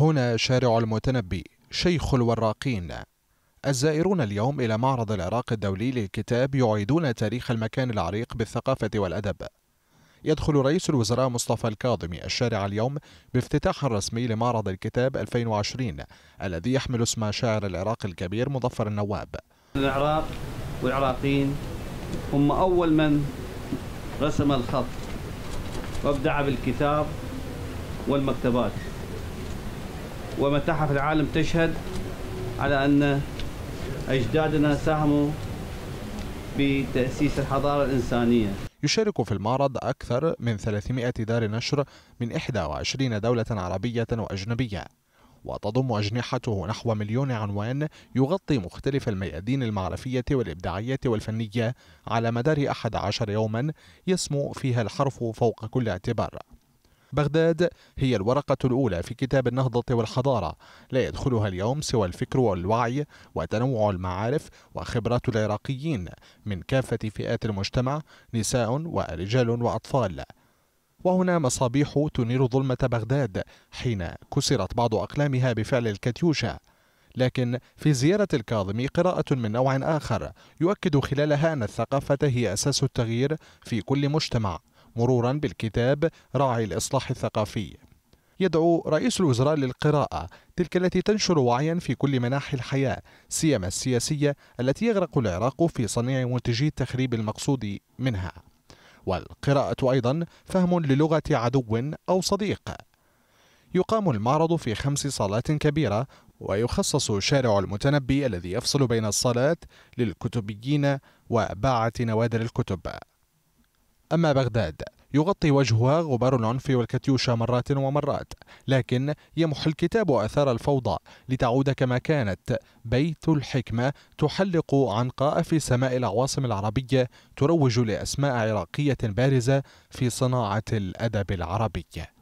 هنا شارع المتنبي شيخ الوراقين الزائرون اليوم إلى معرض العراق الدولي للكتاب يعيدون تاريخ المكان العريق بالثقافة والأدب يدخل رئيس الوزراء مصطفى الكاظمي الشارع اليوم بافتتاح رسمي لمعرض الكتاب 2020 الذي يحمل اسم شاعر العراق الكبير مظفر النواب العراق والعراقيين هم أول من رسم الخط وابدع بالكتاب والمكتبات ومتاحف العالم تشهد على أن أجدادنا ساهموا بتأسيس الحضارة الإنسانية يشارك في المعرض أكثر من 300 دار نشر من 21 دولة عربية وأجنبية وتضم أجنحته نحو مليون عنوان يغطي مختلف الميادين المعرفية والإبداعية والفنية على مدار 11 يوما يسمو فيها الحرف فوق كل اعتبار بغداد هي الورقة الأولى في كتاب النهضة والحضارة لا يدخلها اليوم سوى الفكر والوعي وتنوع المعارف وخبرة العراقيين من كافة فئات المجتمع نساء ورجال وأطفال وهنا مصابيح تنير ظلمة بغداد حين كسرت بعض أقلامها بفعل الكاتيوشا لكن في زيارة الكاظمي قراءة من نوع آخر يؤكد خلالها أن الثقافة هي أساس التغيير في كل مجتمع مرورا بالكتاب راعي الإصلاح الثقافي يدعو رئيس الوزراء للقراءة تلك التي تنشر وعيا في كل مناحي الحياة سيما السياسية التي يغرق العراق في صنيع منتجي التخريب المقصود منها والقراءة أيضا فهم للغة عدو أو صديق يقام المعرض في خمس صالات كبيرة ويخصص شارع المتنبي الذي يفصل بين الصالات للكتبيين وباعة نوادر الكتب أما بغداد يغطي وجهها غبار العنف والكتيوشا مرات ومرات لكن يمح الكتاب أثار الفوضى لتعود كما كانت بيت الحكمة تحلق عنقاء في سماء العواصم العربية تروج لأسماء عراقية بارزة في صناعة الأدب العربي